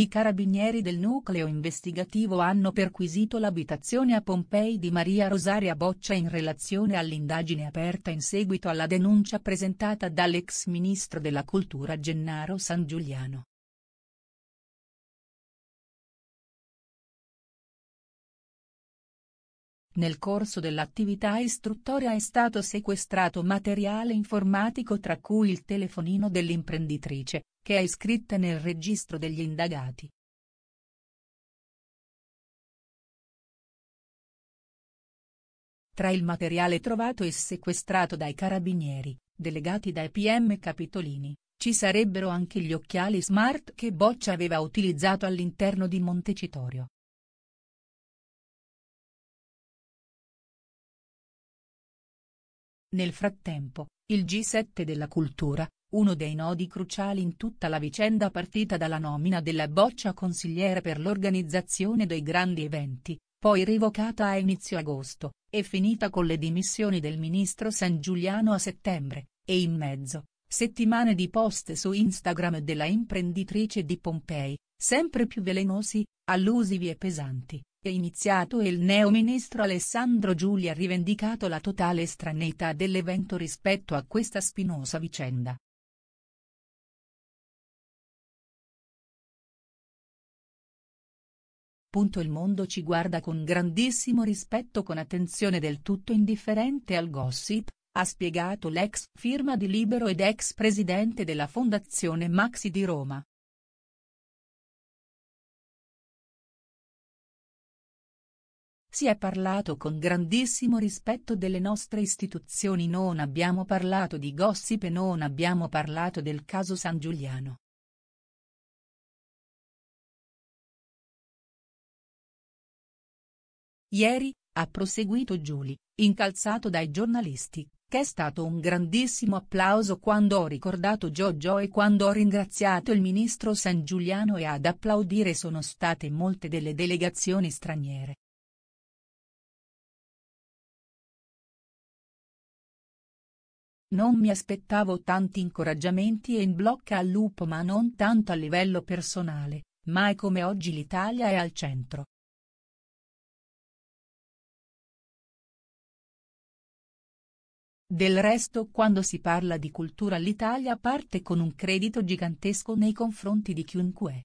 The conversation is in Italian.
I carabinieri del nucleo investigativo hanno perquisito l'abitazione a Pompei di Maria Rosaria Boccia in relazione all'indagine aperta in seguito alla denuncia presentata dall'ex ministro della cultura Gennaro San Giuliano. Nel corso dell'attività istruttoria è stato sequestrato materiale informatico tra cui il telefonino dell'imprenditrice, che è iscritta nel registro degli indagati. Tra il materiale trovato e sequestrato dai carabinieri, delegati dai PM Capitolini, ci sarebbero anche gli occhiali smart che Boccia aveva utilizzato all'interno di Montecitorio. Nel frattempo, il G7 della cultura, uno dei nodi cruciali in tutta la vicenda partita dalla nomina della boccia consigliere per l'organizzazione dei grandi eventi, poi rivocata a inizio agosto, e finita con le dimissioni del ministro San Giuliano a settembre, e in mezzo, settimane di post su Instagram della imprenditrice di Pompei, sempre più velenosi, allusivi e pesanti, è iniziato e il neo ministro Alessandro Giulia ha rivendicato la totale estraneità dell'evento rispetto a questa spinosa vicenda. Punto il mondo ci guarda con grandissimo rispetto con attenzione del tutto indifferente al gossip, ha spiegato l'ex firma di Libero ed ex presidente della Fondazione Maxi di Roma. Si è parlato con grandissimo rispetto delle nostre istituzioni non abbiamo parlato di gossip e non abbiamo parlato del caso San Giuliano. Ieri, ha proseguito Giuli, incalzato dai giornalisti, che è stato un grandissimo applauso quando ho ricordato Giorgio e quando ho ringraziato il ministro San Giuliano e ad applaudire sono state molte delle delegazioni straniere. Non mi aspettavo tanti incoraggiamenti e in blocca al lupo ma non tanto a livello personale, mai come oggi l'Italia è al centro. Del resto quando si parla di cultura l'Italia parte con un credito gigantesco nei confronti di chiunque.